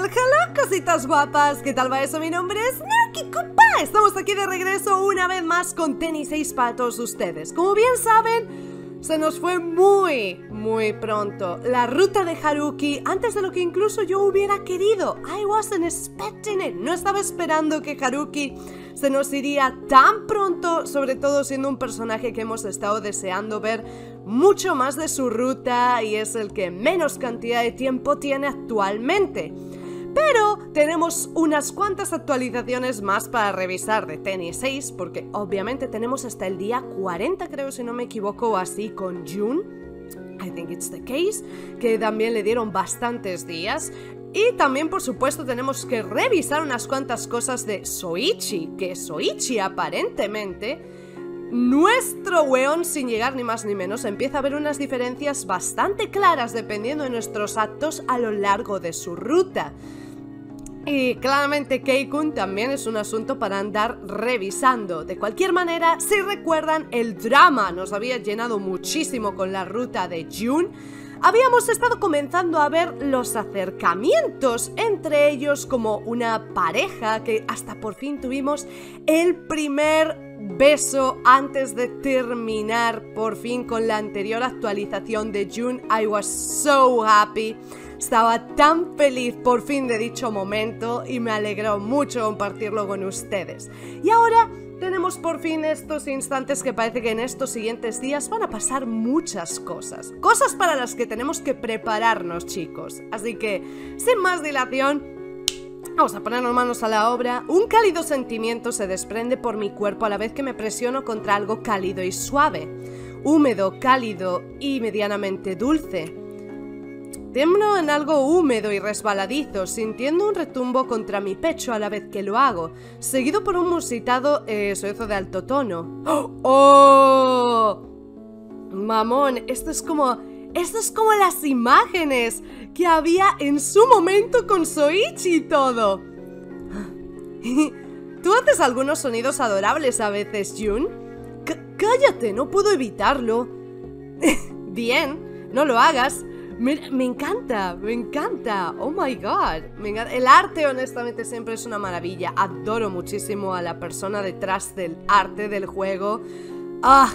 ¡Hola cositas guapas. ¿Qué tal va eso? Mi nombre es Naki Kupa. Estamos aquí de regreso una vez más con tenis 6 e para todos ustedes. Como bien saben, se nos fue muy, muy pronto la ruta de Haruki antes de lo que incluso yo hubiera querido. I wasn't expecting it. No estaba esperando que Haruki se nos iría tan pronto, sobre todo siendo un personaje que hemos estado deseando ver mucho más de su ruta y es el que menos cantidad de tiempo tiene actualmente. Pero tenemos unas cuantas actualizaciones más para revisar de tenis 6, porque obviamente tenemos hasta el día 40, creo si no me equivoco, así con June. I think it's the case, que también le dieron bastantes días. Y también, por supuesto, tenemos que revisar unas cuantas cosas de Soichi, que Soichi aparentemente, nuestro weón, sin llegar ni más ni menos, empieza a ver unas diferencias bastante claras dependiendo de nuestros actos a lo largo de su ruta. Y claramente Keikun también es un asunto para andar revisando. De cualquier manera, si recuerdan, el drama nos había llenado muchísimo con la ruta de June. Habíamos estado comenzando a ver los acercamientos entre ellos como una pareja que hasta por fin tuvimos el primer beso antes de terminar por fin con la anterior actualización de June. I was so happy. Estaba tan feliz por fin de dicho momento y me alegró mucho compartirlo con ustedes. Y ahora tenemos por fin estos instantes que parece que en estos siguientes días van a pasar muchas cosas. Cosas para las que tenemos que prepararnos, chicos. Así que, sin más dilación, Vamos a ponernos manos a la obra. Un cálido sentimiento se desprende por mi cuerpo a la vez que me presiono contra algo cálido y suave, húmedo, cálido y medianamente dulce. Tiemblo en algo húmedo y resbaladizo, sintiendo un retumbo contra mi pecho a la vez que lo hago, seguido por un musitado eh, de alto tono. ¡Oh! ¡Oh! Mamón, esto es como... Esto es como las imágenes que había en su momento con Soichi y todo. Tú haces algunos sonidos adorables a veces, Jun. cállate, no puedo evitarlo. Bien, no lo hagas. Me, encanta, me encanta. Oh my god. El arte, honestamente, siempre es una maravilla. Adoro muchísimo a la persona detrás del arte del juego. ¡Ah!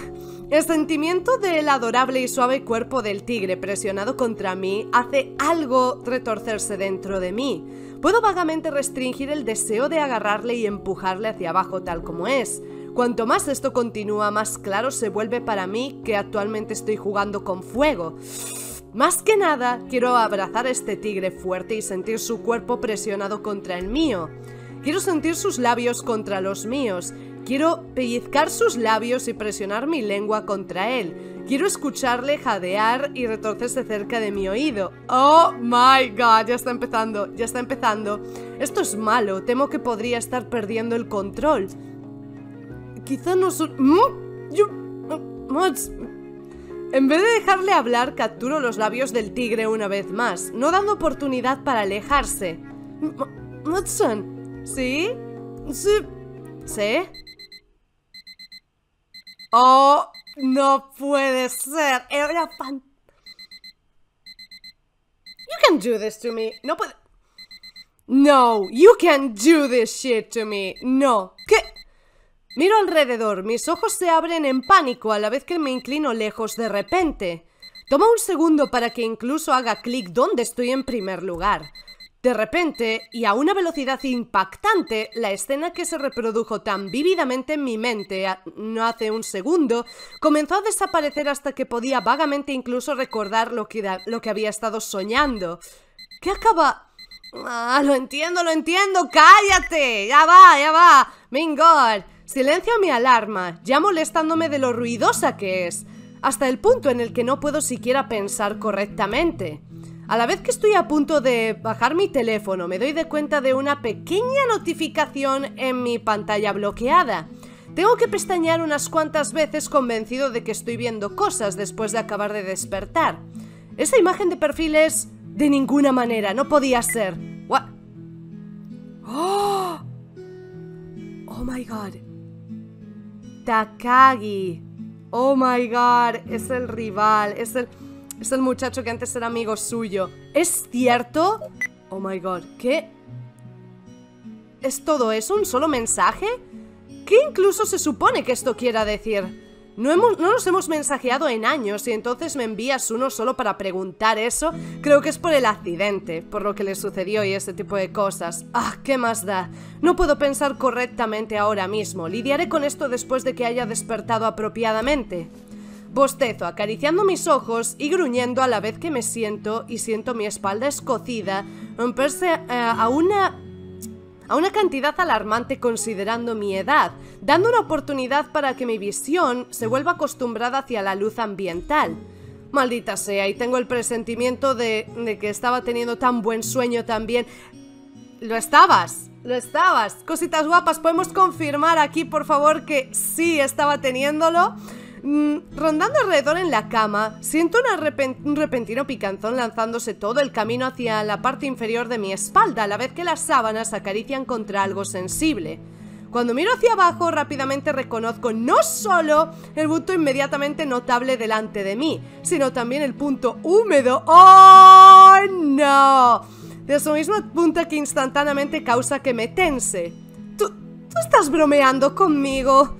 El sentimiento del adorable y suave cuerpo del tigre presionado contra mí hace algo retorcerse dentro de mí. Puedo vagamente restringir el deseo de agarrarle y empujarle hacia abajo tal como es. Cuanto más esto continúa, más claro se vuelve para mí que actualmente estoy jugando con fuego. Más que nada, quiero abrazar a este tigre fuerte y sentir su cuerpo presionado contra el mío. Quiero sentir sus labios contra los míos. Quiero pellizcar sus labios y presionar mi lengua contra él. Quiero escucharle jadear y retorcerse cerca de mi oído. ¡Oh, my God! Ya está empezando, ya está empezando. Esto es malo, temo que podría estar perdiendo el control. Quizá no son... Mm, mm, mm, en vez de dejarle hablar, capturo los labios del tigre una vez más, no dando oportunidad para alejarse. Mudson, ¿sí? ¿Sí? ¿Sí? ¡Oh! ¡No puede ser! ¡Era fan... You can do this to me. No puede... No, you can do this shit to me. No. ¿Qué? Miro alrededor, mis ojos se abren en pánico a la vez que me inclino lejos de repente. Toma un segundo para que incluso haga clic donde estoy en primer lugar. De repente, y a una velocidad impactante, la escena que se reprodujo tan vívidamente en mi mente no hace un segundo comenzó a desaparecer hasta que podía vagamente incluso recordar lo que, lo que había estado soñando. ¿Qué acaba...? Ah, lo entiendo, lo entiendo, cállate, ya va, ya va, Mingor. Silencio mi alarma, ya molestándome de lo ruidosa que es, hasta el punto en el que no puedo siquiera pensar correctamente. A la vez que estoy a punto de bajar mi teléfono, me doy de cuenta de una pequeña notificación en mi pantalla bloqueada. Tengo que pestañear unas cuantas veces convencido de que estoy viendo cosas después de acabar de despertar. Esa imagen de perfil es... De ninguna manera, no podía ser. Oh! Oh my god. Takagi. Oh my god, es el rival, es el, es el muchacho que antes era amigo suyo. ¿Es cierto? Oh my god, ¿qué? ¿Es todo eso un solo mensaje? ¿Qué incluso se supone que esto quiera decir? No, hemos, no nos hemos mensajeado en años y entonces me envías uno solo para preguntar eso. Creo que es por el accidente, por lo que le sucedió y ese tipo de cosas. ¡Ah, qué más da! No puedo pensar correctamente ahora mismo. Lidiaré con esto después de que haya despertado apropiadamente. Bostezo, acariciando mis ojos y gruñendo a la vez que me siento y siento mi espalda escocida, romperse eh, a una a una cantidad alarmante considerando mi edad, dando una oportunidad para que mi visión se vuelva acostumbrada hacia la luz ambiental. Maldita sea, y tengo el presentimiento de, que estaba teniendo tan buen sueño también. Lo estabas, lo estabas. Cositas guapas, podemos confirmar aquí, por favor, que sí estaba teniéndolo. Mm, rondando alrededor en la cama, siento un repentino picanzón lanzándose todo el camino hacia la parte inferior de mi espalda, a la vez que las sábanas acarician contra algo sensible. Cuando miro hacia abajo rápidamente reconozco no solo el punto inmediatamente notable delante de mí, sino también el punto húmedo. ¡Oh, no! De su mismo punta que instantáneamente causa que me tense. ¿Tú, tú estás bromeando conmigo?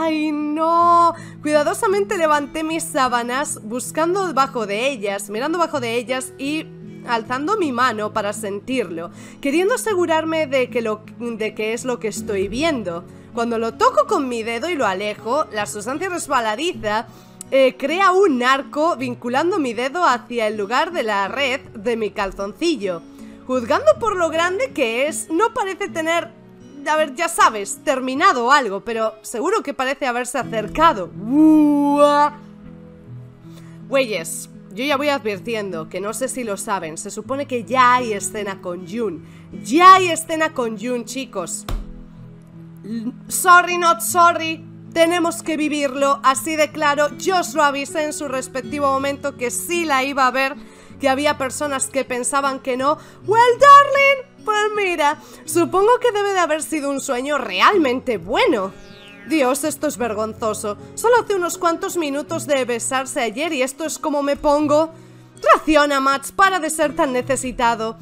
¡Ay, no! Cuidadosamente levanté mis sábanas, buscando debajo de ellas, mirando bajo de ellas y alzando mi mano para sentirlo, queriendo asegurarme de que, lo, de que es lo que estoy viendo. Cuando lo toco con mi dedo y lo alejo, la sustancia resbaladiza eh, crea un arco vinculando mi dedo hacia el lugar de la red de mi calzoncillo. Juzgando por lo grande que es, no parece tener a ver, ya sabes, terminado algo, pero seguro que parece haberse acercado. Güeyes, yo ya voy advirtiendo, que no sé si lo saben, se supone que ya hay escena con June Ya hay escena con June chicos. sorry, not sorry. Tenemos que vivirlo, así de claro. Yo os lo avisé en su respectivo momento que sí la iba a ver, que había personas que pensaban que no. Well, darling, pues mira, supongo que debe de haber sido un sueño realmente bueno. Dios, esto es vergonzoso. Solo hace unos cuantos minutos de besarse ayer y esto es como me pongo. Raciona, Mats, para de ser tan necesitado.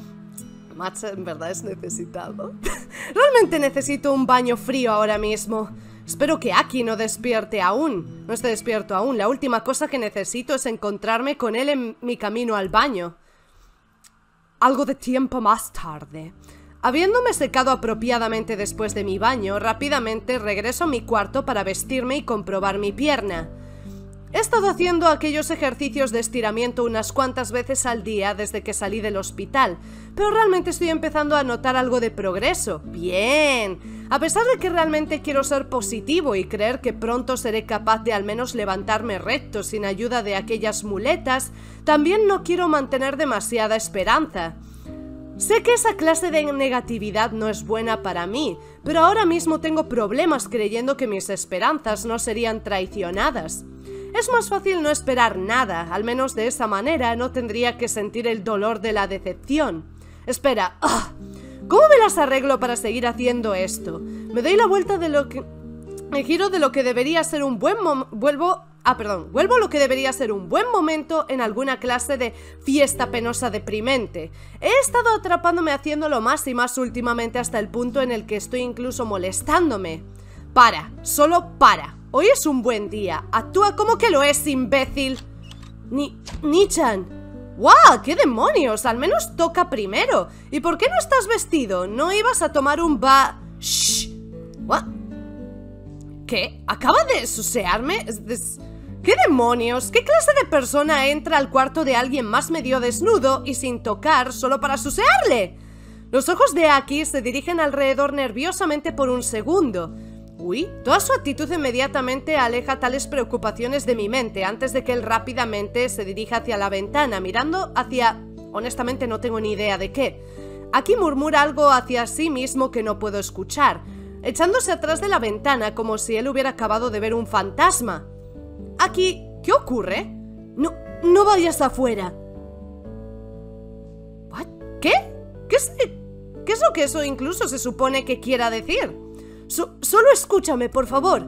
Mats en verdad es necesitado. Realmente necesito un baño frío ahora mismo. Espero que Aki no despierte aún. No esté despierto aún. La última cosa que necesito es encontrarme con él en mi camino al baño algo de tiempo más tarde. Habiéndome secado apropiadamente después de mi baño, rápidamente regreso a mi cuarto para vestirme y comprobar mi pierna. He estado haciendo aquellos ejercicios de estiramiento unas cuantas veces al día desde que salí del hospital, pero realmente estoy empezando a notar algo de progreso. Bien. A pesar de que realmente quiero ser positivo y creer que pronto seré capaz de al menos levantarme recto sin ayuda de aquellas muletas, también no quiero mantener demasiada esperanza. Sé que esa clase de negatividad no es buena para mí, pero ahora mismo tengo problemas creyendo que mis esperanzas no serían traicionadas. Es más fácil no esperar nada, al menos de esa manera no tendría que sentir el dolor de la decepción. Espera, ah, ¿cómo me las arreglo para seguir haciendo esto? Me doy la vuelta de lo que... Me giro de lo que debería ser un buen momento... Vuelvo... Ah, perdón. Vuelvo a lo que debería ser un buen momento en alguna clase de fiesta penosa deprimente. He estado atrapándome haciéndolo más y más últimamente hasta el punto en el que estoy incluso molestándome. Para, solo para. Hoy es un buen día. Actúa como que lo es, imbécil. Ni... Nichan. ¡Guau! ¡Qué demonios! Al menos toca primero. ¿Y por qué no estás vestido? ¿No ibas a tomar un ba... ¡Shh! ¿Qué? ¿Acaba de susearme? ¿Qué demonios? ¿Qué clase de persona entra al cuarto de alguien más medio desnudo y sin tocar solo para susearle? Los ojos de Aki se dirigen alrededor nerviosamente por un segundo. Uy, toda su actitud inmediatamente aleja tales preocupaciones de mi mente antes de que él rápidamente se dirija hacia la ventana, mirando hacia... honestamente no tengo ni idea de qué. Aquí murmura algo hacia sí mismo que no puedo escuchar, echándose atrás de la ventana como si él hubiera acabado de ver un fantasma. Aquí, ¿qué ocurre? No, no vayas afuera. ¿Qué? ¿Qué es, ¿Qué es lo que eso incluso se supone que quiera decir? solo escúchame, por favor.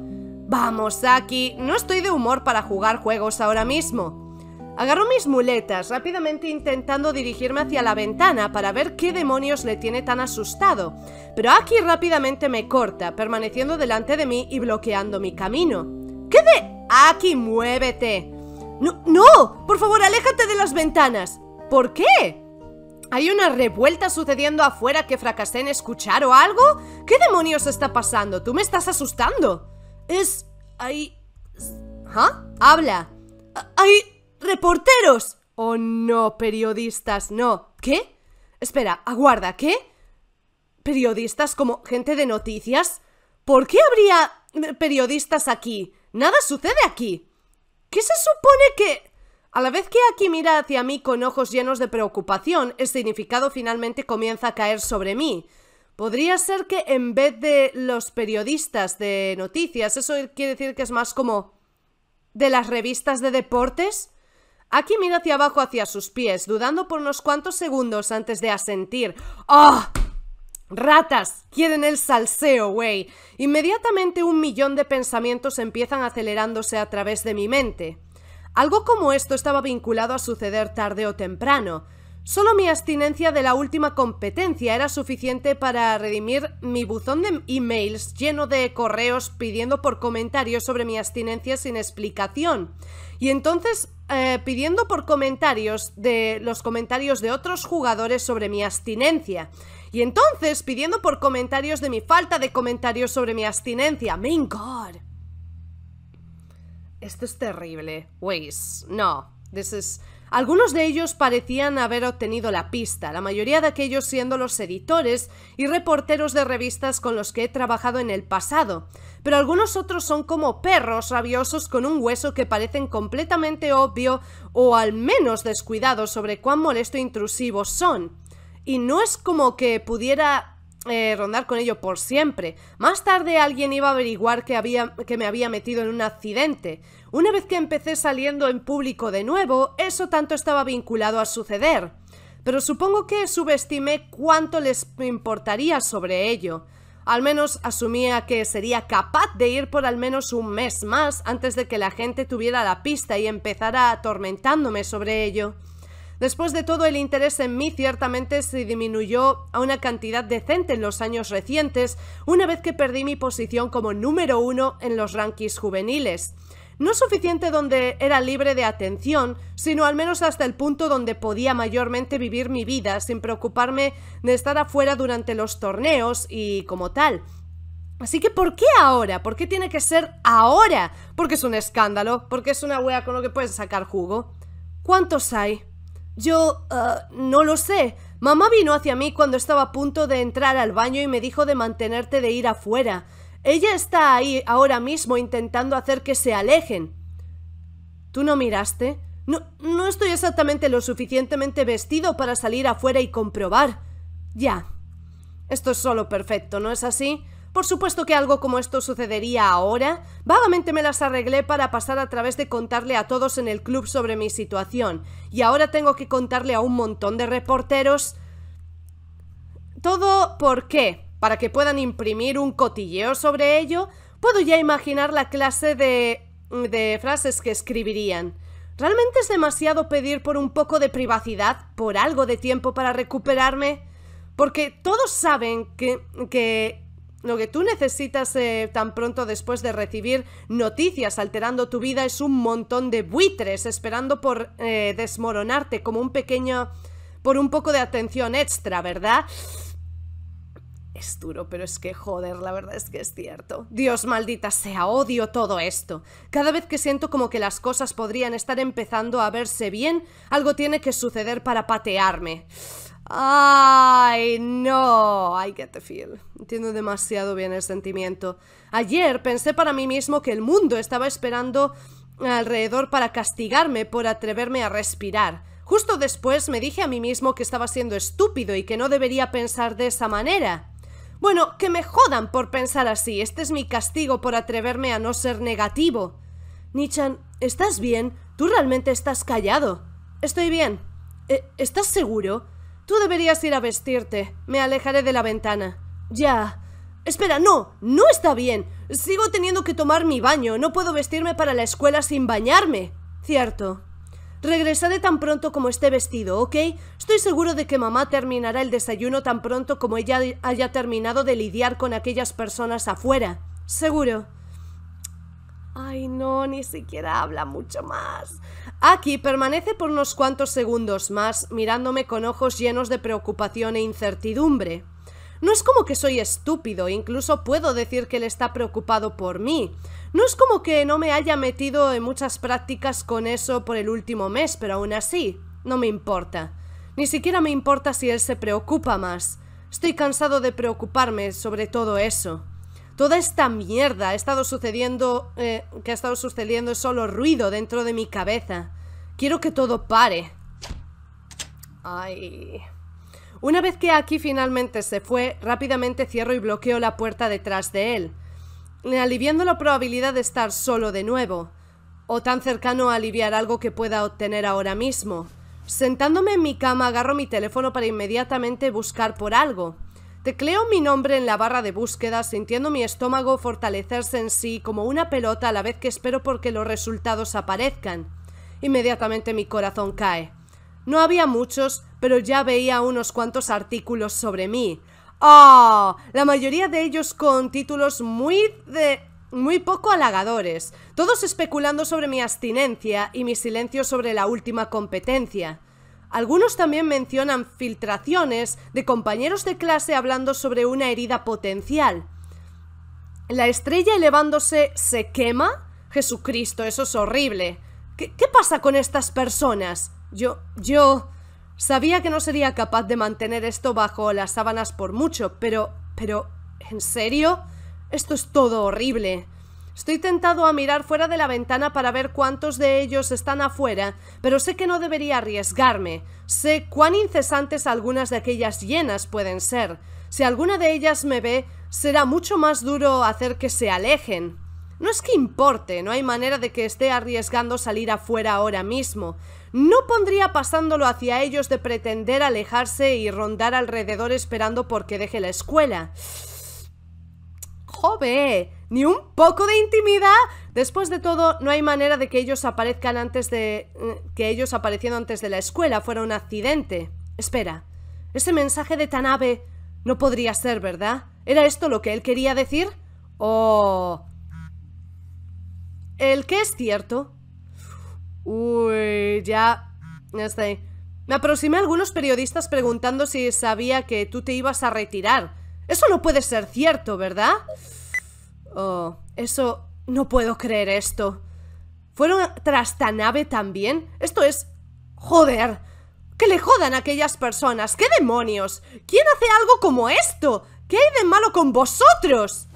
Vamos, Aki. no estoy de humor para jugar juegos ahora mismo. Agarro mis muletas, rápidamente intentando dirigirme hacia la ventana para ver qué demonios le tiene tan asustado, pero Aki rápidamente me corta, permaneciendo delante de mí y bloqueando mi camino. ¿Qué de...? Aki, muévete. No, no, por favor, aléjate de las ventanas. ¿Por qué? ¿Hay una revuelta sucediendo afuera que fracasé en escuchar o algo? ¿Qué demonios está pasando? Tú me estás asustando. Es... Hay... ¿Ah? Habla. Hay... reporteros. Oh, no, periodistas, no. ¿Qué? Espera, aguarda, ¿qué? ¿Periodistas como gente de noticias? ¿Por qué habría periodistas aquí? Nada sucede aquí. ¿Qué se supone que... A la vez que Aki mira hacia mí con ojos llenos de preocupación, el significado finalmente comienza a caer sobre mí. Podría ser que en vez de los periodistas de noticias, eso quiere decir que es más como de las revistas de deportes. Aki mira hacia abajo, hacia sus pies, dudando por unos cuantos segundos antes de asentir. ¡Oh! Ratas, quieren el salseo, güey. Inmediatamente un millón de pensamientos empiezan acelerándose a través de mi mente. Algo como esto estaba vinculado a suceder tarde o temprano. Solo mi abstinencia de la última competencia era suficiente para redimir mi buzón de emails lleno de correos pidiendo por comentarios sobre mi abstinencia sin explicación. Y entonces eh, pidiendo por comentarios de los comentarios de otros jugadores sobre mi abstinencia. Y entonces pidiendo por comentarios de mi falta de comentarios sobre mi abstinencia. ¡Mein God! Esto es terrible. Waze. No. This is... Algunos de ellos parecían haber obtenido la pista, la mayoría de aquellos siendo los editores y reporteros de revistas con los que he trabajado en el pasado, pero algunos otros son como perros rabiosos con un hueso que parecen completamente obvio o al menos descuidados sobre cuán molesto e intrusivos son. Y no es como que pudiera eh, rondar con ello por siempre. Más tarde alguien iba a averiguar que, había, que me había metido en un accidente. Una vez que empecé saliendo en público de nuevo, eso tanto estaba vinculado a suceder. Pero supongo que subestimé cuánto les importaría sobre ello. Al menos asumía que sería capaz de ir por al menos un mes más antes de que la gente tuviera la pista y empezara atormentándome sobre ello. Después de todo, el interés en mí ciertamente se disminuyó a una cantidad decente en los años recientes, una vez que perdí mi posición como número uno en los rankings juveniles. No suficiente donde era libre de atención, sino al menos hasta el punto donde podía mayormente vivir mi vida sin preocuparme de estar afuera durante los torneos y como tal. Así que, ¿por qué ahora? ¿Por qué tiene que ser ahora? Porque es un escándalo, porque es una wea con lo que puedes sacar jugo. ¿Cuántos hay? Yo... Eh, no lo sé. Mamá vino hacia mí cuando estaba a punto de entrar al baño y me dijo de mantenerte de ir afuera. Ella está ahí ahora mismo intentando hacer que se alejen. ¿Tú no miraste? No, no estoy exactamente lo suficientemente vestido para salir afuera y comprobar. Ya. Esto es solo perfecto, ¿no es así? Por supuesto que algo como esto sucedería ahora. Vagamente me las arreglé para pasar a través de contarle a todos en el club sobre mi situación. Y ahora tengo que contarle a un montón de reporteros... Todo por qué? Para que puedan imprimir un cotilleo sobre ello. Puedo ya imaginar la clase de... de frases que escribirían. ¿Realmente es demasiado pedir por un poco de privacidad, por algo de tiempo para recuperarme? Porque todos saben que, que, lo que tú necesitas eh, tan pronto después de recibir noticias alterando tu vida es un montón de buitres esperando por eh, desmoronarte como un pequeño... por un poco de atención extra, ¿verdad? Es duro, pero es que joder, la verdad es que es cierto. Dios maldita sea, odio todo esto. Cada vez que siento como que las cosas podrían estar empezando a verse bien, algo tiene que suceder para patearme. ¡Ay, no! I get the feel. Entiendo demasiado bien el sentimiento. Ayer pensé para mí mismo que el mundo estaba esperando alrededor para castigarme por atreverme a respirar. Justo después me dije a mí mismo que estaba siendo estúpido y que no debería pensar de esa manera. Bueno, que me jodan por pensar así. Este es mi castigo por atreverme a no ser negativo. Nichan, ¿estás bien? Tú realmente estás callado. Estoy bien. Eh, ¿Estás seguro? Tú deberías ir a vestirte. Me alejaré de la ventana. Ya. Espera, no, no está bien. Sigo teniendo que tomar mi baño. No puedo vestirme para la escuela sin bañarme. Cierto. Regresaré tan pronto como esté vestido, ¿ok? Estoy seguro de que mamá terminará el desayuno tan pronto como ella haya terminado de lidiar con aquellas personas afuera. Seguro. Ay, no, ni siquiera habla mucho más. Aquí permanece por unos cuantos segundos más mirándome con ojos llenos de preocupación e incertidumbre. No es como que soy estúpido, incluso puedo decir que él está preocupado por mí. No es como que no me haya metido en muchas prácticas con eso por el último mes, pero aún así, no me importa. Ni siquiera me importa si él se preocupa más. Estoy cansado de preocuparme sobre todo eso. Toda esta mierda ha estado sucediendo, eh, que ha estado sucediendo es solo ruido dentro de mi cabeza. Quiero que todo pare. Ay... Una vez que aquí finalmente se fue, rápidamente cierro y bloqueo la puerta detrás de él, aliviando la probabilidad de estar solo de nuevo, o tan cercano a aliviar algo que pueda obtener ahora mismo. Sentándome en mi cama, agarro mi teléfono para inmediatamente buscar por algo. Tecleo mi nombre en la barra de búsqueda sintiendo mi estómago fortalecerse en sí como una pelota a la vez que espero porque los resultados aparezcan. Inmediatamente mi corazón cae. No había muchos, pero ya veía unos cuantos artículos sobre mí. ¡Oh! La mayoría de ellos con títulos muy de... muy poco halagadores, todos especulando sobre mi abstinencia y mi silencio sobre la última competencia. Algunos también mencionan filtraciones de compañeros de clase hablando sobre una herida potencial. La estrella elevándose se quema. Jesucristo, eso es horrible. ¿Qué, pasa con estas personas? Yo, yo... Sabía que no sería capaz de mantener esto bajo las sábanas por mucho, pero... pero... ¿En serio? Esto es todo horrible. Estoy tentado a mirar fuera de la ventana para ver cuántos de ellos están afuera, pero sé que no debería arriesgarme. Sé cuán incesantes algunas de aquellas llenas pueden ser. Si alguna de ellas me ve, será mucho más duro hacer que se alejen. No es que importe, no hay manera de que esté arriesgando salir afuera ahora mismo. No pondría pasándolo hacia ellos de pretender alejarse y rondar alrededor esperando porque deje la escuela. ¡Jove! ni un poco de intimidad. Después de todo, no hay manera de que ellos aparezcan antes de... Eh, que ellos apareciendo antes de la escuela fuera un accidente. Espera, ese mensaje de Tanabe no podría ser, ¿verdad? ¿Era esto lo que él quería decir? ¿O... el que es cierto? Uy, ya... Me aproximé a algunos periodistas preguntando si sabía que tú te ibas a retirar. Eso no puede ser cierto, ¿verdad? Oh, eso... No puedo creer esto. ¿Fueron tras nave también? Esto es... Joder. Que le jodan a aquellas personas. ¡Qué demonios! ¿Quién hace algo como esto? ¿Qué hay de malo con vosotros?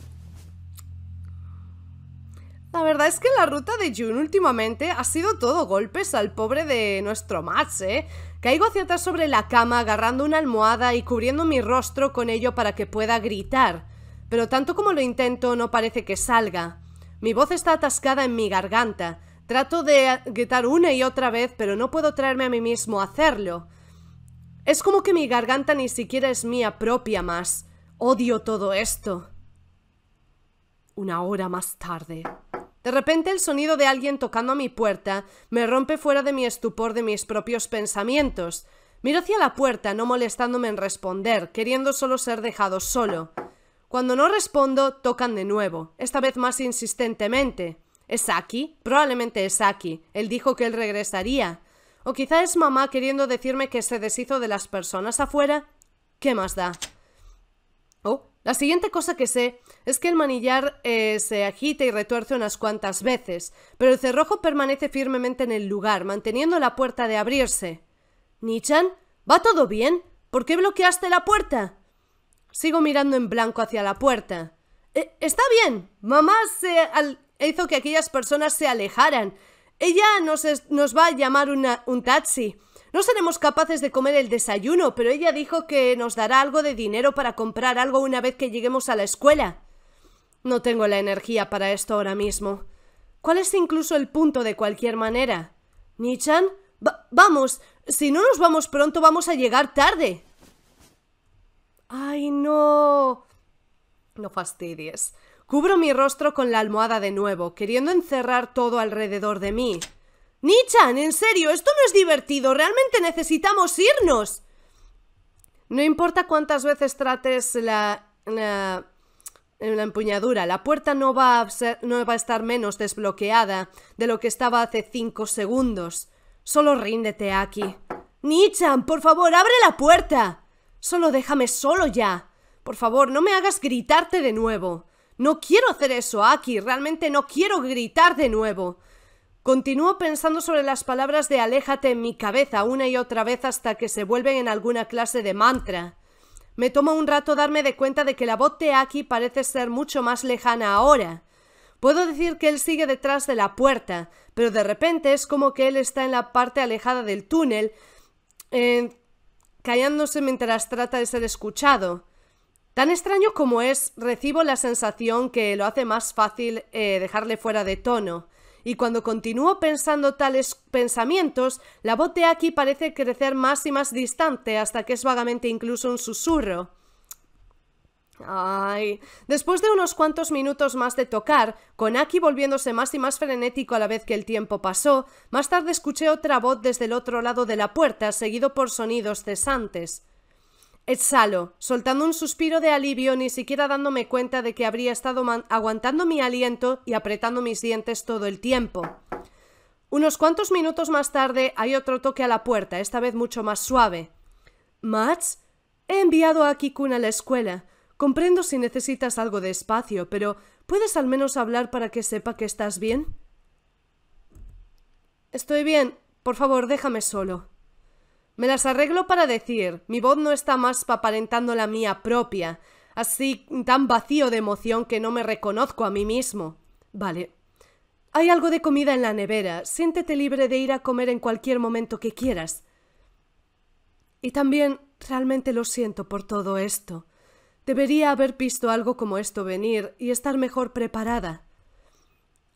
La verdad es que la ruta de June últimamente ha sido todo golpes al pobre de nuestro Max, ¿eh? Caigo hacia atrás sobre la cama agarrando una almohada y cubriendo mi rostro con ello para que pueda gritar pero tanto como lo intento no parece que salga. Mi voz está atascada en mi garganta. Trato de gritar una y otra vez, pero no puedo traerme a mí mismo a hacerlo. Es como que mi garganta ni siquiera es mía propia más. Odio todo esto. Una hora más tarde. De repente el sonido de alguien tocando a mi puerta me rompe fuera de mi estupor de mis propios pensamientos. Miro hacia la puerta, no molestándome en responder, queriendo solo ser dejado solo. Cuando no respondo, tocan de nuevo, esta vez más insistentemente. ¿Es aquí? Probablemente es aquí. Él dijo que él regresaría. O quizá es mamá queriendo decirme que se deshizo de las personas afuera. ¿Qué más da? Oh, la siguiente cosa que sé es que el manillar eh, se agita y retuerce unas cuantas veces, pero el cerrojo permanece firmemente en el lugar, manteniendo la puerta de abrirse. ¿Nichan? ¿Va todo bien? ¿Por qué bloqueaste la puerta? Sigo mirando en blanco hacia la puerta. E, está bien. Mamá se hizo que aquellas personas se alejaran. Ella nos, nos va a llamar un taxi. No seremos capaces de comer el desayuno, pero ella dijo que nos dará algo de dinero para comprar algo una vez que lleguemos a la escuela. No tengo la energía para esto ahora mismo. ¿Cuál es incluso el punto de cualquier manera? ¿Nichan? vamos, si no nos vamos pronto vamos a llegar tarde. ¡Ay, no! No fastidies. Cubro mi rostro con la almohada de nuevo, queriendo encerrar todo alrededor de mí. Nichan, en serio, esto no es divertido. Realmente necesitamos irnos. No importa cuántas veces trates la, la, la empuñadura, la puerta no va, a no va a estar menos desbloqueada de lo que estaba hace cinco segundos. Solo ríndete aquí. Nichan, por favor, abre la puerta. Solo déjame solo ya. Por favor, no me hagas gritarte de nuevo. No quiero hacer eso, Aki. Realmente no quiero gritar de nuevo. Continúo pensando sobre las palabras de aléjate en mi cabeza una y otra vez hasta que se vuelven en alguna clase de mantra. Me tomo un rato darme de cuenta de que la voz de Aki parece ser mucho más lejana ahora. Puedo decir que él sigue detrás de la puerta, pero de repente es como que él está en la parte alejada del túnel, callándose mientras trata de ser escuchado. Tan extraño como es, recibo la sensación que lo hace más fácil eh, dejarle fuera de tono. Y cuando continúo pensando tales pensamientos, la voz de aquí parece crecer más y más distante hasta que es vagamente incluso un susurro. Ay. Después de unos cuantos minutos más de tocar, con Aki volviéndose más y más frenético a la vez que el tiempo pasó, más tarde escuché otra voz desde el otro lado de la puerta, seguido por sonidos cesantes. Exhalo, soltando un suspiro de alivio, ni siquiera dándome cuenta de que habría estado aguantando mi aliento y apretando mis dientes todo el tiempo. Unos cuantos minutos más tarde hay otro toque a la puerta, esta vez mucho más suave. Mats, he enviado a Aki-kun a la escuela. Comprendo si necesitas algo de espacio, pero ¿puedes al menos hablar para que sepa que estás bien? Estoy bien. Por favor, déjame solo. Me las arreglo para decir, mi voz no está más aparentando la mía propia, así tan vacío de emoción que no me reconozco a mí mismo. Vale. Hay algo de comida en la nevera. Siéntete libre de ir a comer en cualquier momento que quieras. Y también realmente lo siento por todo esto. Debería haber visto algo como esto venir y estar mejor preparada.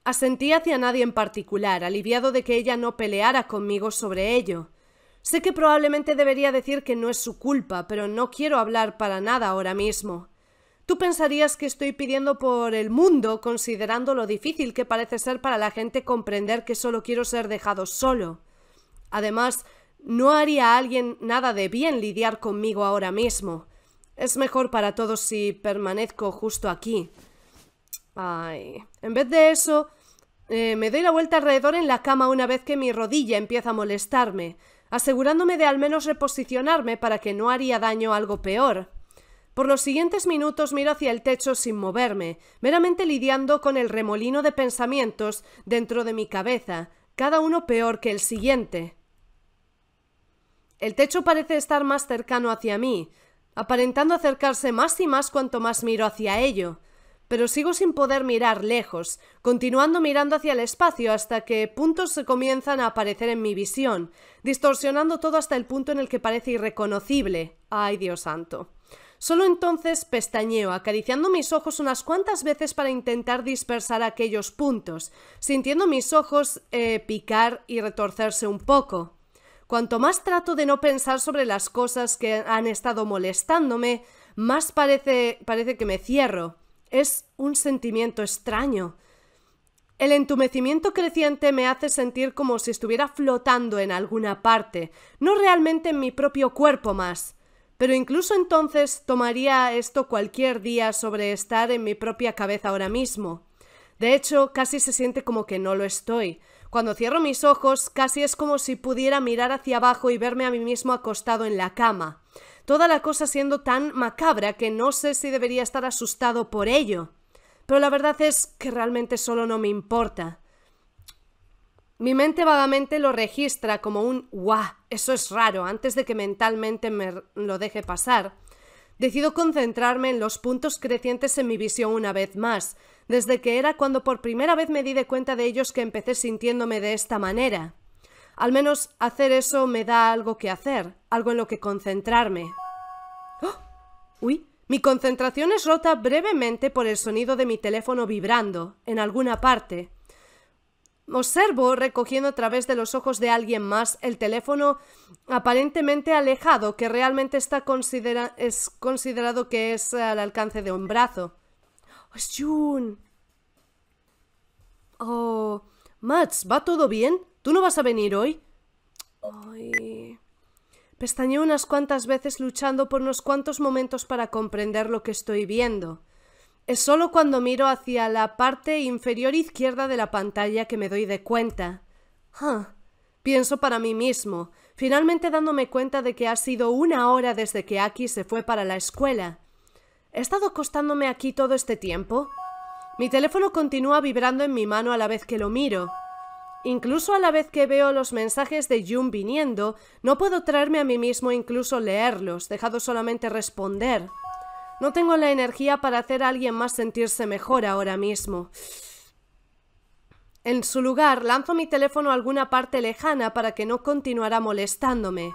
Asentí hacia nadie en particular, aliviado de que ella no peleara conmigo sobre ello. Sé que probablemente debería decir que no es su culpa, pero no quiero hablar para nada ahora mismo. Tú pensarías que estoy pidiendo por el mundo, considerando lo difícil que parece ser para la gente comprender que solo quiero ser dejado solo. Además, no haría a alguien nada de bien lidiar conmigo ahora mismo. Es mejor para todos si permanezco justo aquí. Ay. En vez de eso, eh, me doy la vuelta alrededor en la cama una vez que mi rodilla empieza a molestarme, asegurándome de al menos reposicionarme para que no haría daño algo peor. Por los siguientes minutos miro hacia el techo sin moverme, meramente lidiando con el remolino de pensamientos dentro de mi cabeza, cada uno peor que el siguiente. El techo parece estar más cercano hacia mí, aparentando acercarse más y más cuanto más miro hacia ello. Pero sigo sin poder mirar lejos, continuando mirando hacia el espacio hasta que puntos se comienzan a aparecer en mi visión, distorsionando todo hasta el punto en el que parece irreconocible. ¡Ay, Dios santo! Solo entonces pestañeo, acariciando mis ojos unas cuantas veces para intentar dispersar aquellos puntos, sintiendo mis ojos eh, picar y retorcerse un poco. Cuanto más trato de no pensar sobre las cosas que han estado molestándome, más parece, parece que me cierro. Es un sentimiento extraño. El entumecimiento creciente me hace sentir como si estuviera flotando en alguna parte, no realmente en mi propio cuerpo más. Pero incluso entonces tomaría esto cualquier día sobre estar en mi propia cabeza ahora mismo. De hecho, casi se siente como que no lo estoy. Cuando cierro mis ojos, casi es como si pudiera mirar hacia abajo y verme a mí mismo acostado en la cama. Toda la cosa siendo tan macabra que no sé si debería estar asustado por ello. Pero la verdad es que realmente solo no me importa. Mi mente vagamente lo registra como un guau, eso es raro, antes de que mentalmente me lo deje pasar. Decido concentrarme en los puntos crecientes en mi visión una vez más, desde que era cuando por primera vez me di de cuenta de ellos que empecé sintiéndome de esta manera. Al menos hacer eso me da algo que hacer, algo en lo que concentrarme. ¡Oh! ¡Uy! Mi concentración es rota brevemente por el sonido de mi teléfono vibrando, en alguna parte. Observo recogiendo a través de los ojos de alguien más el teléfono aparentemente alejado que realmente está es considerado que es al alcance de un brazo. ¡Oh, ¡Es June! Oh, Mats, ¿va todo bien? ¿Tú no vas a venir hoy? Ay. Pestañé unas cuantas veces luchando por unos cuantos momentos para comprender lo que estoy viendo. Es solo cuando miro hacia la parte inferior izquierda de la pantalla que me doy de cuenta. Pienso para mí mismo, finalmente dándome cuenta de que ha sido una hora desde que Aki se fue para la escuela. ¿He estado costándome aquí todo este tiempo? Mi teléfono continúa vibrando en mi mano a la vez que lo miro. Incluso a la vez que veo los mensajes de Jun viniendo, no puedo traerme a mí mismo incluso leerlos, dejado solamente responder. No tengo la energía para hacer a alguien más sentirse mejor ahora mismo. En su lugar, lanzo mi teléfono a alguna parte lejana para que no continuara molestándome.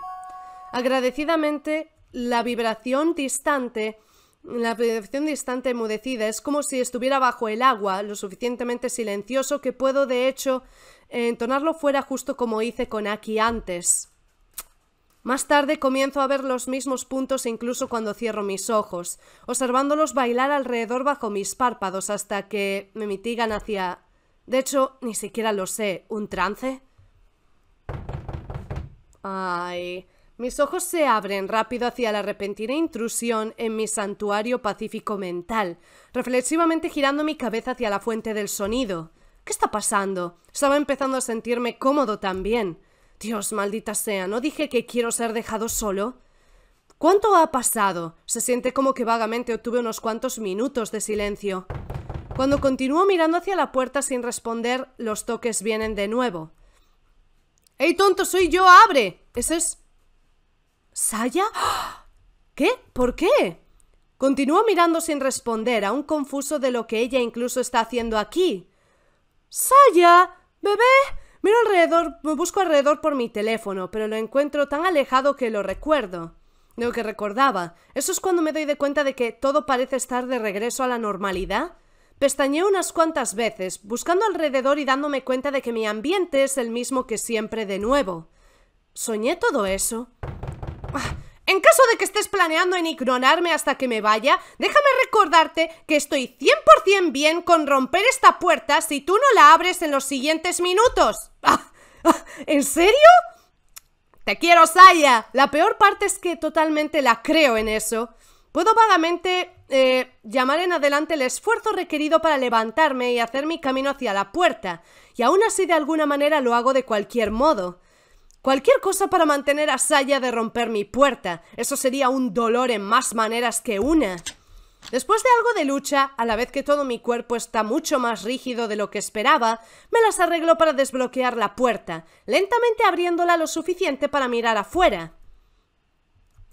Agradecidamente, la vibración distante, la vibración distante enmudecida, es como si estuviera bajo el agua, lo suficientemente silencioso que puedo, de hecho, entonarlo fuera justo como hice con Aki antes. Más tarde comienzo a ver los mismos puntos incluso cuando cierro mis ojos, observándolos bailar alrededor bajo mis párpados hasta que me mitigan hacia... De hecho, ni siquiera lo sé, ¿un trance? Ay... Mis ojos se abren rápido hacia la repentina intrusión en mi santuario pacífico mental, reflexivamente girando mi cabeza hacia la fuente del sonido. ¿Qué está pasando? Estaba empezando a sentirme cómodo también. Dios, maldita sea, ¿no dije que quiero ser dejado solo? ¿Cuánto ha pasado? Se siente como que vagamente obtuve unos cuantos minutos de silencio. Cuando continúo mirando hacia la puerta sin responder, los toques vienen de nuevo. ¡Ey, tonto, soy yo! ¡Abre! Ese es... ¿Saya? ¿Qué? ¿Por qué? Continúo mirando sin responder, aún confuso de lo que ella incluso está haciendo aquí. ¡Saya! ¡Bebé! Miro alrededor, me busco alrededor por mi teléfono, pero lo encuentro tan alejado que lo recuerdo. lo que recordaba. Eso es cuando me doy de cuenta de que todo parece estar de regreso a la normalidad. Pestañeo unas cuantas veces, buscando alrededor y dándome cuenta de que mi ambiente es el mismo que siempre de nuevo. ¿Soñé todo eso? Ah, en caso de que estés planeando en ignorarme hasta que me vaya, déjame recordarte que estoy 100% bien con romper esta puerta si tú no la abres en los siguientes minutos. Ah, ah, ¿En serio? Te quiero, Saya. La peor parte es que totalmente la creo en eso. Puedo vagamente eh, llamar en adelante el esfuerzo requerido para levantarme y hacer mi camino hacia la puerta, y aún así de alguna manera lo hago de cualquier modo. Cualquier cosa para mantener a Saya de romper mi puerta. Eso sería un dolor en más maneras que una. Después de algo de lucha, a la vez que todo mi cuerpo está mucho más rígido de lo que esperaba, me las arreglo para desbloquear la puerta, lentamente abriéndola lo suficiente para mirar afuera.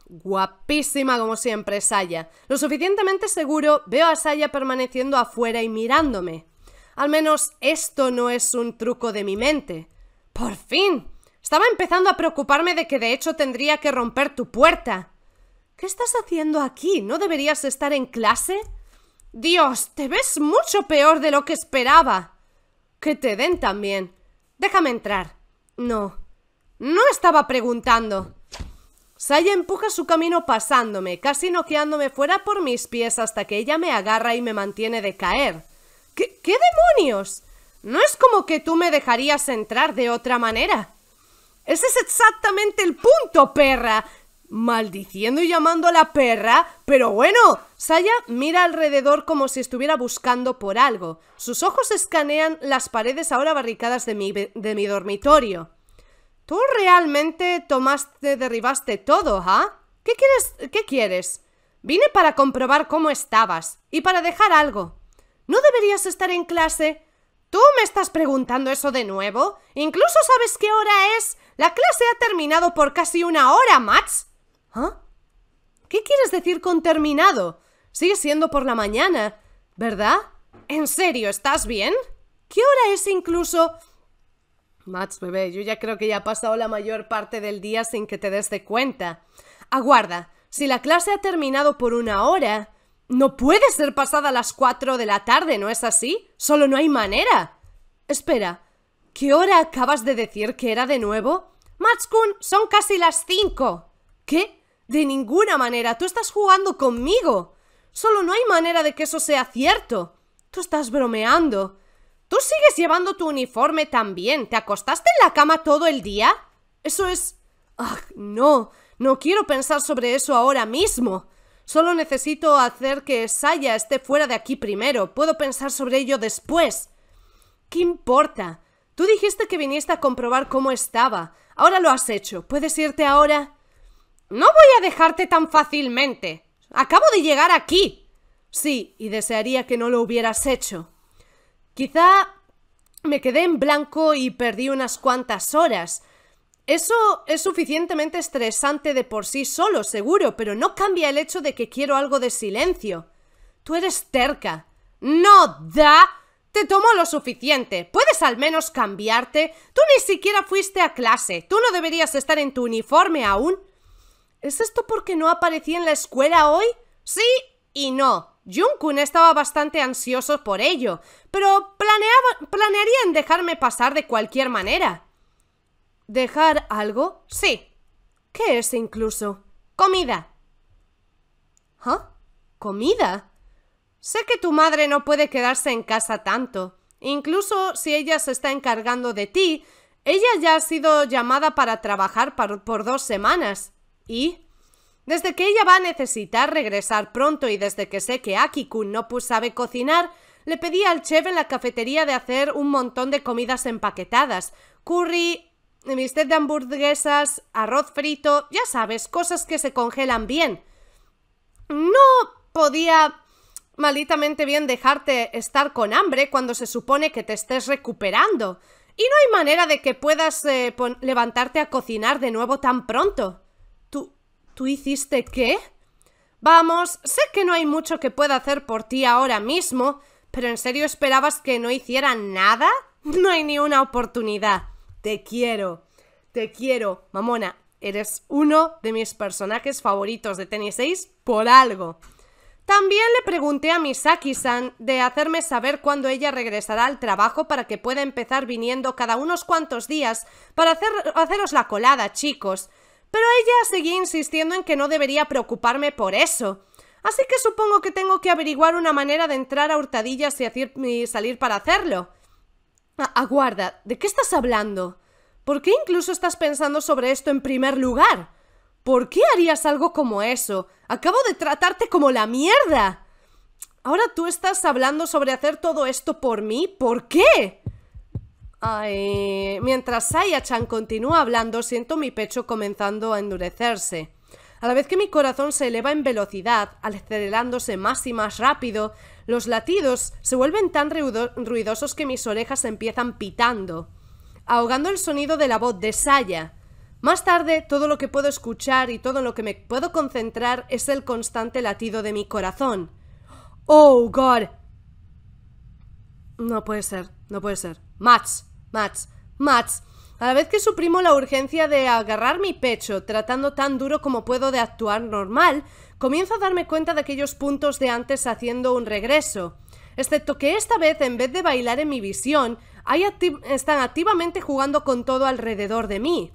Guapísima como siempre, Saya. Lo suficientemente seguro, veo a Saya permaneciendo afuera y mirándome. Al menos esto no es un truco de mi mente. ¡Por fin! Estaba empezando a preocuparme de que de hecho tendría que romper tu puerta. ¿Qué estás haciendo aquí? ¿No deberías estar en clase? Dios, te ves mucho peor de lo que esperaba. Que te den también. Déjame entrar. No. No estaba preguntando. Saya empuja su camino pasándome, casi noqueándome fuera por mis pies hasta que ella me agarra y me mantiene de caer. ¿Qué, qué demonios? No es como que tú me dejarías entrar de otra manera. Ese es exactamente el punto, perra. Maldiciendo y llamando a la perra. Pero bueno, Saya mira alrededor como si estuviera buscando por algo. Sus ojos escanean las paredes ahora barricadas de mi, dormitorio. Tú realmente tomaste, derribaste todo, ¿ah? ¿Qué quieres? ¿Qué quieres? Vine para comprobar cómo estabas y para dejar algo. ¿No deberías estar en clase? ¿Tú me estás preguntando eso de nuevo? ¿Incluso sabes qué hora es? La clase ha terminado por casi una hora, Max. ¿Ah? ¿Qué quieres decir con terminado? Sigue siendo por la mañana, ¿verdad? ¿En serio? ¿Estás bien? ¿Qué hora es incluso? Max, bebé, yo ya creo que ya ha pasado la mayor parte del día sin que te des de cuenta. Aguarda, si la clase ha terminado por una hora, no puede ser pasada las cuatro de la tarde, ¿no es así? Solo no hay manera. Espera, ¿qué hora acabas de decir que era de nuevo? Matskun, son casi las cinco. ¿Qué? De ninguna manera, tú estás jugando conmigo. Solo no hay manera de que eso sea cierto. Tú estás bromeando. Tú sigues llevando tu uniforme también. ¿Te acostaste en la cama todo el día? Eso es... ¡Ah, no! No quiero pensar sobre eso ahora mismo. Solo necesito hacer que Saya esté fuera de aquí primero. Puedo pensar sobre ello después. ¿Qué importa? Tú dijiste que viniste a comprobar cómo estaba. Ahora lo has hecho. ¿Puedes irte ahora? No voy a dejarte tan fácilmente. Acabo de llegar aquí. Sí, y desearía que no lo hubieras hecho. Quizá me quedé en blanco y perdí unas cuantas horas. Eso es suficientemente estresante de por sí solo, seguro, pero no cambia el hecho de que quiero algo de silencio. Tú eres terca. No da. Te tomo lo suficiente. Puedes al menos cambiarte. Tú ni siquiera fuiste a clase. Tú no deberías estar en tu uniforme aún. ¿Es esto porque no aparecí en la escuela hoy? Sí y no. Junkun estaba bastante ansioso por ello, pero planeaba, planearía en dejarme pasar de cualquier manera. ¿Dejar algo? Sí. ¿Qué es incluso? Comida. ¿Ah? ¿Comida? Sé que tu madre no puede quedarse en casa tanto. Incluso si ella se está encargando de ti, ella ya ha sido llamada para trabajar por dos semanas. ¿Y? Desde que ella va a necesitar regresar pronto y desde que sé que Akikun no sabe cocinar, le pedí al chef en la cafetería de hacer un montón de comidas empaquetadas, curry, bistec de hamburguesas, arroz frito, ya sabes, cosas que se congelan bien. No podía malditamente bien dejarte estar con hambre cuando se supone que te estés recuperando. Y no hay manera de que puedas eh, levantarte a cocinar de nuevo tan pronto. ¿Tú, ¿Tú hiciste qué? Vamos, sé que no hay mucho que pueda hacer por ti ahora mismo, pero ¿en serio esperabas que no hiciera nada? No hay ni una oportunidad. Te quiero, te quiero, mamona. Eres uno de mis personajes favoritos de Tenis 6 por algo. También le pregunté a Misaki-san de hacerme saber cuándo ella regresará al trabajo para que pueda empezar viniendo cada unos cuantos días para haceros la colada, chicos. Pero ella seguía insistiendo en que no debería preocuparme por eso. Así que supongo que tengo que averiguar una manera de entrar a hurtadillas y salir para hacerlo. Ah, aguarda, ¿de qué estás hablando? ¿Por qué incluso estás pensando sobre esto en primer lugar? ¿Por qué harías algo como eso? Acabo de tratarte como la mierda. Ahora tú estás hablando sobre hacer todo esto por mí. ¿Por qué? Ay. Mientras Saya-chan continúa hablando, siento mi pecho comenzando a endurecerse. A la vez que mi corazón se eleva en velocidad, acelerándose más y más rápido, los latidos se vuelven tan ruidosos que mis orejas empiezan pitando, ahogando el sonido de la voz de Saya. Más tarde, todo lo que puedo escuchar y todo lo que me puedo concentrar es el constante latido de mi corazón. Oh, God. No puede ser, no puede ser. Mats, Mats, Mats. A la vez que suprimo la urgencia de agarrar mi pecho, tratando tan duro como puedo de actuar normal, comienzo a darme cuenta de aquellos puntos de antes haciendo un regreso. Excepto que esta vez, en vez de bailar en mi visión, están activamente jugando con todo alrededor de mí.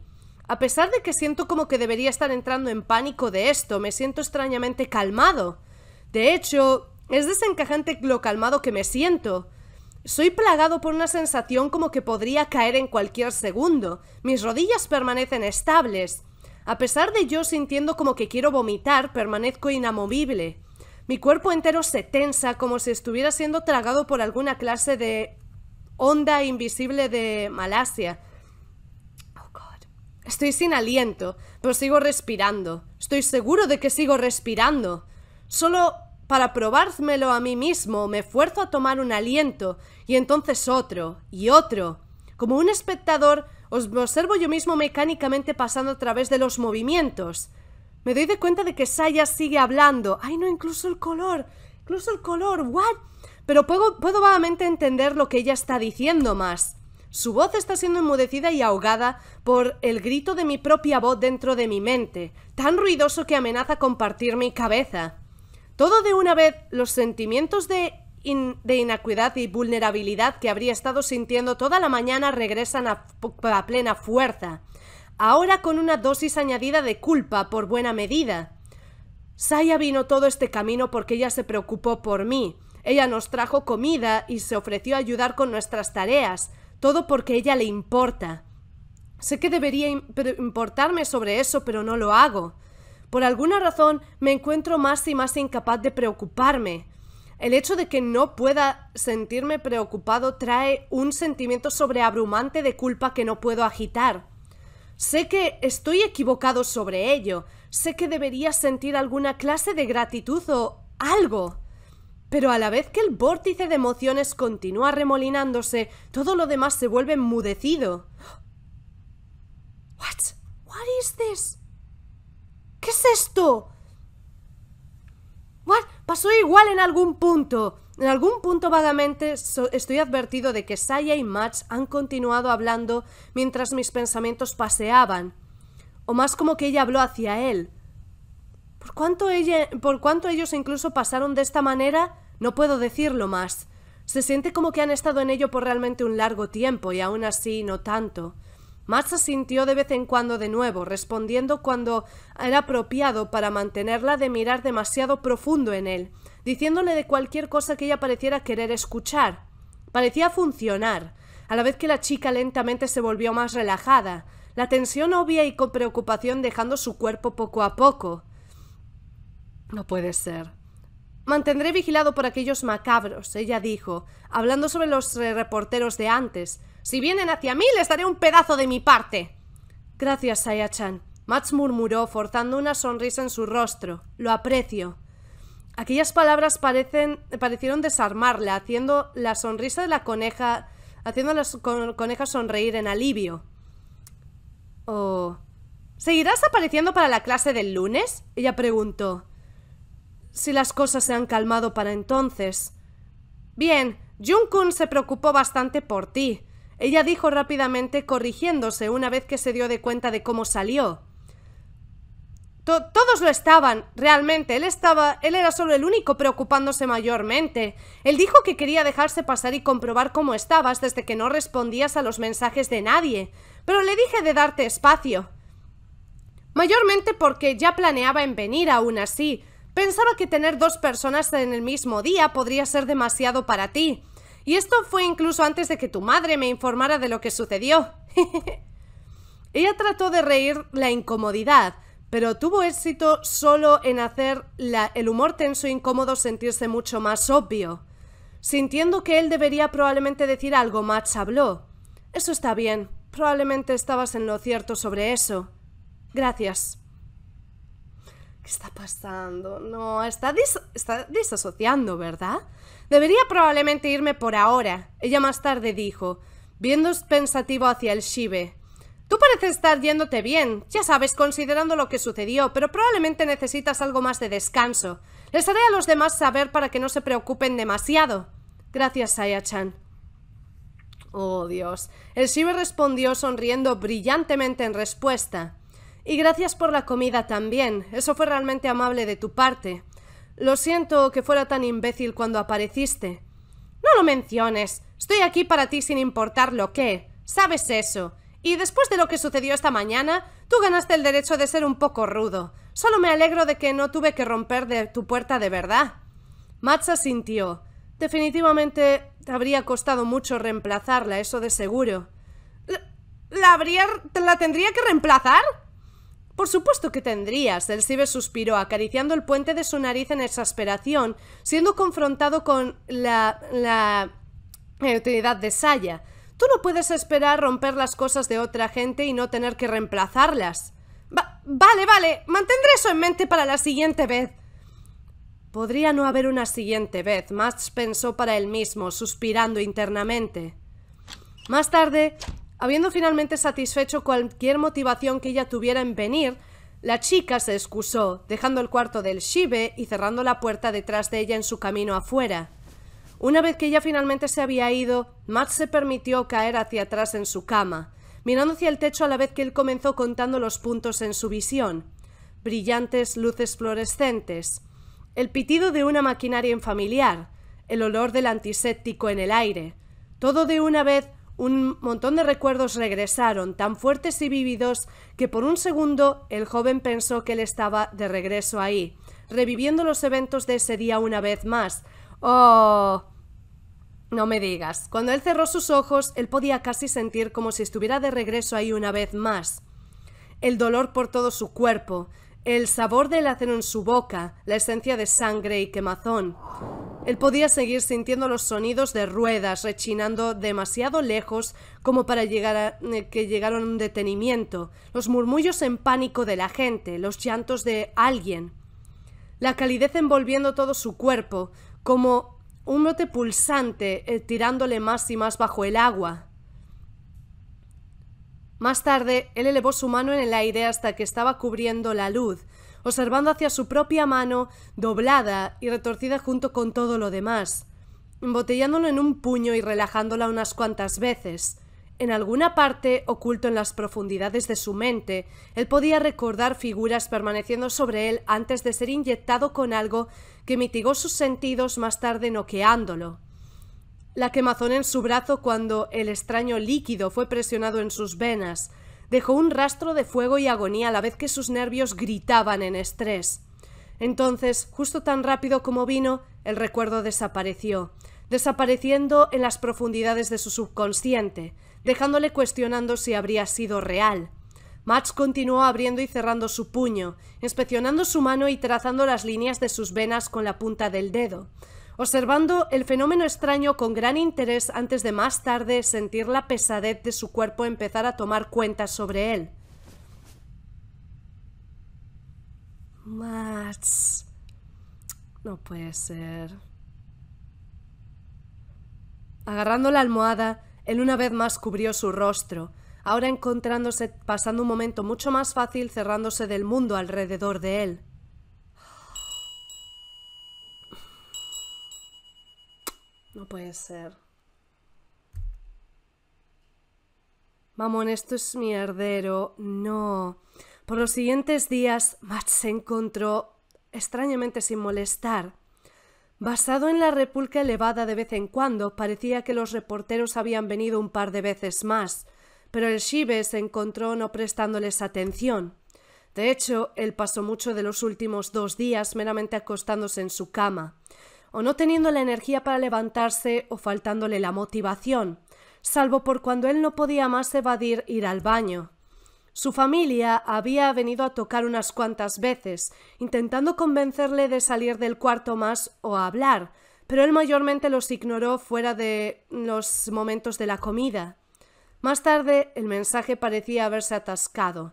A pesar de que siento como que debería estar entrando en pánico de esto, me siento extrañamente calmado. De hecho, es desencajante lo calmado que me siento. Soy plagado por una sensación como que podría caer en cualquier segundo. Mis rodillas permanecen estables. A pesar de yo sintiendo como que quiero vomitar, permanezco inamovible. Mi cuerpo entero se tensa como si estuviera siendo tragado por alguna clase de onda invisible de Malasia. Oh Estoy sin aliento, pero sigo respirando. Estoy seguro de que sigo respirando. Solo para probármelo a mí mismo, me esfuerzo a tomar un aliento, y entonces otro, y otro. Como un espectador, os observo yo mismo mecánicamente pasando a través de los movimientos. Me doy de cuenta de que Saya sigue hablando. Ay, no, incluso el color. Incluso el color, what? Pero puedo, puedo vagamente entender lo que ella está diciendo más. Su voz está siendo enmudecida y ahogada por el grito de mi propia voz dentro de mi mente, tan ruidoso que amenaza compartir mi cabeza. Todo de una vez, los sentimientos de, inacuidad y vulnerabilidad que habría estado sintiendo toda la mañana regresan a, plena fuerza, ahora con una dosis añadida de culpa por buena medida. Saya vino todo este camino porque ella se preocupó por mí. Ella nos trajo comida y se ofreció a ayudar con nuestras tareas, todo porque ella le importa. Sé que debería importarme sobre eso, pero no lo hago. Por alguna razón me encuentro más y más incapaz de preocuparme. El hecho de que no pueda sentirme preocupado trae un sentimiento sobreabrumante de culpa que no puedo agitar. Sé que estoy equivocado sobre ello, sé que debería sentir alguna clase de gratitud o algo. Pero a la vez que el vórtice de emociones continúa remolinándose, todo lo demás se vuelve enmudecido. What? What is this? ¿Qué es esto? Pasó igual en algún punto. En algún punto vagamente estoy advertido de que Saya y Mats han continuado hablando mientras mis pensamientos paseaban, o más como que ella habló hacia él. Por cuánto ella, por cuanto ellos incluso pasaron de esta manera, no puedo decirlo más. Se siente como que han estado en ello por realmente un largo tiempo y aún así no tanto se sintió de vez en cuando de nuevo, respondiendo cuando era apropiado para mantenerla de mirar demasiado profundo en él, diciéndole de cualquier cosa que ella pareciera querer escuchar. Parecía funcionar, a la vez que la chica lentamente se volvió más relajada, la tensión obvia y con preocupación dejando su cuerpo poco a poco. No puede ser. Mantendré vigilado por aquellos macabros, ella dijo, hablando sobre los eh, reporteros de antes, si vienen hacia mí, les daré un pedazo de mi parte. Gracias, Saya-chan. Mats murmuró, forzando una sonrisa en su rostro. Lo aprecio. Aquellas palabras parecen, parecieron desarmarla, haciendo la sonrisa de la coneja, haciendo la coneja sonreír en alivio. Oh, ¿Seguirás apareciendo para la clase del lunes? Ella preguntó. Si las cosas se han calmado para entonces. Bien, Junkun se preocupó bastante por ti. Ella dijo rápidamente, corrigiéndose una vez que se dio de cuenta de cómo salió. todos lo estaban, realmente. Él estaba. Él era solo el único preocupándose mayormente. Él dijo que quería dejarse pasar y comprobar cómo estabas desde que no respondías a los mensajes de nadie. Pero le dije de darte espacio. Mayormente porque ya planeaba en venir aún así. Pensaba que tener dos personas en el mismo día podría ser demasiado para ti. Y esto fue incluso antes de que tu madre me informara de lo que sucedió. Ella trató de reír la incomodidad, pero tuvo éxito solo en hacer el humor tenso e incómodo sentirse mucho más obvio. Sintiendo que él debería probablemente decir algo, Max habló. Eso está bien. Probablemente estabas en lo cierto sobre eso. Gracias. ¿Qué está pasando? No, está, dis está ¿verdad? Debería probablemente irme por ahora, ella más tarde dijo, viendo pensativo hacia el Shibe. Tú pareces estar yéndote bien, ya sabes, considerando lo que sucedió, pero probablemente necesitas algo más de descanso. Les haré a los demás saber para que no se preocupen demasiado. Gracias, Saya-chan. Oh, Dios. El Shibe respondió sonriendo brillantemente en respuesta. Y gracias por la comida también. Eso fue realmente amable de tu parte. Lo siento que fuera tan imbécil cuando apareciste. No lo menciones. Estoy aquí para ti sin importar lo que. Sabes eso. Y después de lo que sucedió esta mañana, tú ganaste el derecho de ser un poco rudo. Solo me alegro de que no tuve que romper de tu puerta de verdad. Matza sintió. Definitivamente te habría costado mucho reemplazarla, eso de seguro. ¿La, habría, la tendría que reemplazar? Por supuesto que tendrías, el Sibe suspiró, acariciando el puente de su nariz en exasperación, siendo confrontado con la, la utilidad de Saya. Tú no puedes esperar romper las cosas de otra gente y no tener que reemplazarlas. vale, vale, mantendré eso en mente para la siguiente vez. Podría no haber una siguiente vez, más pensó para él mismo, suspirando internamente. Más tarde, Habiendo finalmente satisfecho cualquier motivación que ella tuviera en venir, la chica se excusó, dejando el cuarto del Shibe y cerrando la puerta detrás de ella en su camino afuera. Una vez que ella finalmente se había ido, Max se permitió caer hacia atrás en su cama, mirando hacia el techo a la vez que él comenzó contando los puntos en su visión. Brillantes luces fluorescentes, el pitido de una maquinaria infamiliar, el olor del antiséptico en el aire. Todo de una vez un montón de recuerdos regresaron, tan fuertes y vívidos, que por un segundo el joven pensó que él estaba de regreso ahí, reviviendo los eventos de ese día una vez más. ¡Oh! No me digas. Cuando él cerró sus ojos, él podía casi sentir como si estuviera de regreso ahí una vez más. El dolor por todo su cuerpo, el sabor del acero en su boca, la esencia de sangre y quemazón. Él podía seguir sintiendo los sonidos de ruedas rechinando demasiado lejos como para llegar a, eh, que llegara un detenimiento, los murmullos en pánico de la gente, los llantos de alguien, la calidez envolviendo todo su cuerpo, como un mote pulsante eh, tirándole más y más bajo el agua. Más tarde, él elevó su mano en el aire hasta que estaba cubriendo la luz, observando hacia su propia mano, doblada y retorcida junto con todo lo demás, embotellándolo en un puño y relajándola unas cuantas veces. En alguna parte, oculto en las profundidades de su mente, él podía recordar figuras permaneciendo sobre él antes de ser inyectado con algo que mitigó sus sentidos más tarde noqueándolo la quemazón en su brazo cuando el extraño líquido fue presionado en sus venas. Dejó un rastro de fuego y agonía a la vez que sus nervios gritaban en estrés. Entonces, justo tan rápido como vino, el recuerdo desapareció, desapareciendo en las profundidades de su subconsciente, dejándole cuestionando si habría sido real. Max continuó abriendo y cerrando su puño, inspeccionando su mano y trazando las líneas de sus venas con la punta del dedo observando el fenómeno extraño con gran interés antes de más tarde sentir la pesadez de su cuerpo empezar a tomar cuenta sobre él. No puede ser. Agarrando la almohada, él una vez más cubrió su rostro, ahora encontrándose pasando un momento mucho más fácil cerrándose del mundo alrededor de él. No puede ser. Mamón, esto es mierdero... No. Por los siguientes días, Matt se encontró, extrañamente sin molestar, Basado en la repulca elevada de vez en cuando, parecía que los reporteros habían venido un par de veces más, pero el Shibe se encontró no prestándoles atención. De hecho, él pasó mucho de los últimos dos días meramente acostándose en su cama o no teniendo la energía para levantarse o faltándole la motivación, salvo por cuando él no podía más evadir ir al baño. Su familia había venido a tocar unas cuantas veces, intentando convencerle de salir del cuarto más o hablar, pero él mayormente los ignoró fuera de los momentos de la comida. Más tarde, el mensaje parecía haberse atascado.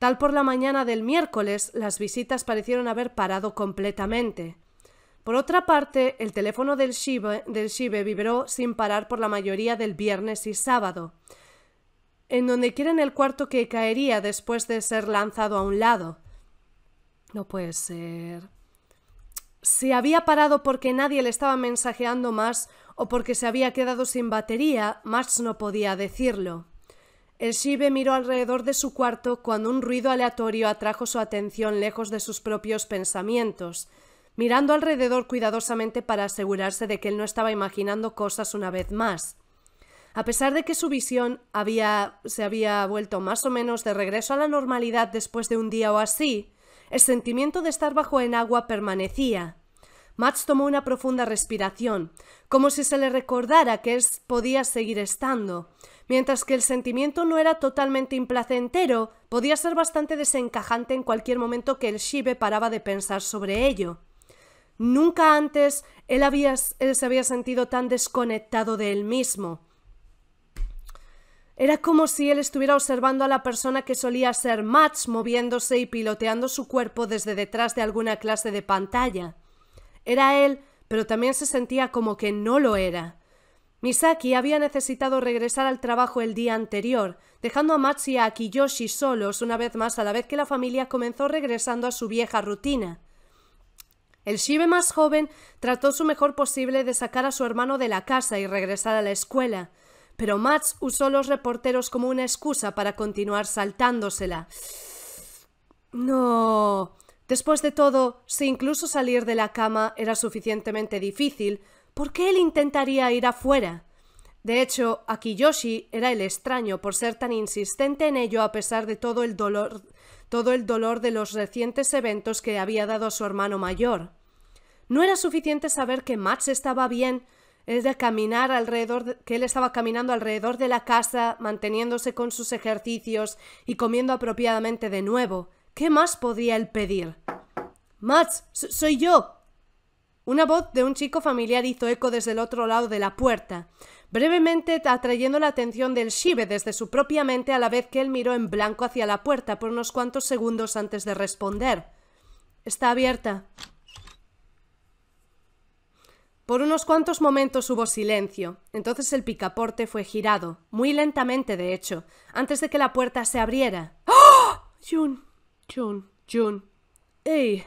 Tal por la mañana del miércoles, las visitas parecieron haber parado completamente. Por otra parte, el teléfono del Shibe, vibró sin parar por la mayoría del viernes y sábado, en donde quieren el cuarto que caería después de ser lanzado a un lado. No puede ser. Si había parado porque nadie le estaba mensajeando más o porque se había quedado sin batería, Max no podía decirlo. El Shibe miró alrededor de su cuarto cuando un ruido aleatorio atrajo su atención lejos de sus propios pensamientos mirando alrededor cuidadosamente para asegurarse de que él no estaba imaginando cosas una vez más. A pesar de que su visión se había vuelto más o menos de regreso a la normalidad después de un día o así, el sentimiento de estar bajo en agua permanecía. Max tomó una profunda respiración, como si se le recordara que él podía seguir estando. Mientras que el sentimiento no era totalmente implacentero, podía ser bastante desencajante en cualquier momento que el Shibe paraba de pensar sobre ello. Nunca antes él, había, se había sentido tan desconectado de él mismo. Era como si él estuviera observando a la persona que solía ser Mats moviéndose y piloteando su cuerpo desde detrás de alguna clase de pantalla. Era él, pero también se sentía como que no lo era. Misaki había necesitado regresar al trabajo el día anterior, dejando a Mats y a Akiyoshi solos una vez más a la vez que la familia comenzó regresando a su vieja rutina. El Shibe más joven trató su mejor posible de sacar a su hermano de la casa y regresar a la escuela, pero Mats usó los reporteros como una excusa para continuar saltándosela. No. Después de todo, si incluso salir de la cama era suficientemente difícil, ¿por qué él intentaría ir afuera? De hecho, Akiyoshi era el extraño por ser tan insistente en ello a pesar de todo el dolor todo el dolor de los recientes eventos que había dado a su hermano mayor. No era suficiente saber que Max estaba bien, es de caminar alrededor, que él estaba caminando alrededor de la casa, manteniéndose con sus ejercicios y comiendo apropiadamente de nuevo. ¿Qué más podía él pedir? Max, soy yo. Una voz de un chico familiar hizo eco desde el otro lado de la puerta brevemente atrayendo la atención del Shibe desde su propia mente a la vez que él miró en blanco hacia la puerta por unos cuantos segundos antes de responder. Está abierta. Por unos cuantos momentos hubo silencio. Entonces el picaporte fue girado, muy lentamente de hecho, antes de que la puerta se abriera. ¡Ah! Jun, Jun, Jun. ¡Ey!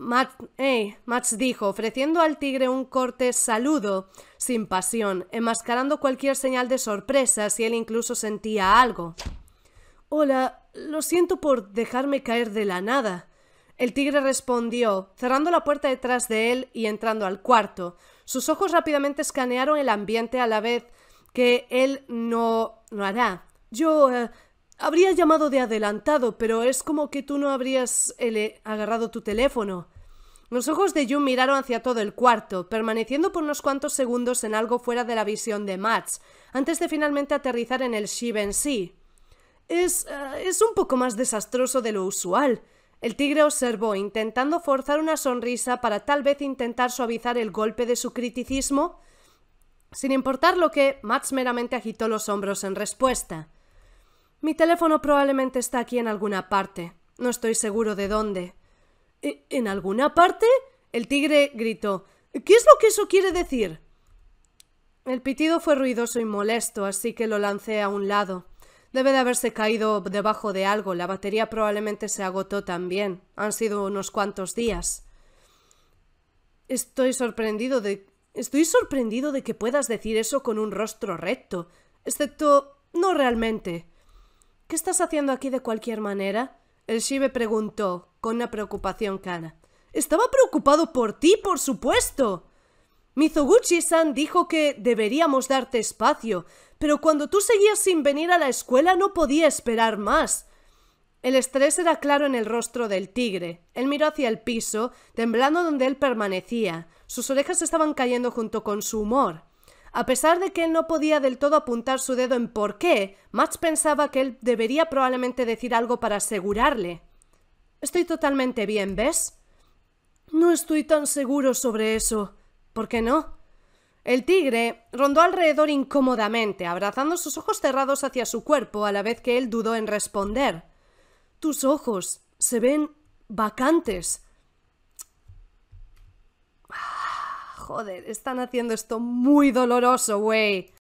Mats, eh, dijo, ofreciendo al tigre un corte saludo sin pasión, enmascarando cualquier señal de sorpresa si él incluso sentía algo. Hola, lo siento por dejarme caer de la nada. El tigre respondió, cerrando la puerta detrás de él y entrando al cuarto. Sus ojos rápidamente escanearon el ambiente a la vez que él no lo hará. Yo eh, Habría llamado de adelantado, pero es como que tú no habrías agarrado tu teléfono. Los ojos de June miraron hacia todo el cuarto, permaneciendo por unos cuantos segundos en algo fuera de la visión de Mats, antes de finalmente aterrizar en el ship en sí. Es, eh, es un poco más desastroso de lo usual. El tigre observó, intentando forzar una sonrisa para tal vez intentar suavizar el golpe de su criticismo. Sin importar lo que, Mats meramente agitó los hombros en respuesta. Mi teléfono probablemente está aquí en alguna parte. No estoy seguro de dónde. ¿E-, ¿En alguna parte? El tigre gritó. ¿Qué es lo que eso quiere decir? El pitido fue ruidoso y molesto, así que lo lancé a un lado. Debe de haberse caído debajo de algo. La batería probablemente se agotó también. Han sido unos cuantos días. Estoy sorprendido de. Estoy sorprendido de que puedas decir eso con un rostro recto. Excepto. no realmente. ¿Qué estás haciendo aquí de cualquier manera? El Shibe preguntó, con una preocupación cana. Estaba preocupado por ti, por supuesto. Mizoguchi-san dijo que deberíamos darte espacio, pero cuando tú seguías sin venir a la escuela no podía esperar más. El estrés era claro en el rostro del tigre. Él miró hacia el piso, temblando donde él permanecía. Sus orejas estaban cayendo junto con su humor. A pesar de que él no podía del todo apuntar su dedo en por qué, Max pensaba que él debería probablemente decir algo para asegurarle. Estoy totalmente bien, ¿ves? No estoy tan seguro sobre eso. ¿Por qué no? El tigre rondó alrededor incómodamente, abrazando sus ojos cerrados hacia su cuerpo, a la vez que él dudó en responder. Tus ojos se ven vacantes. Joder, están haciendo esto muy doloroso, güey.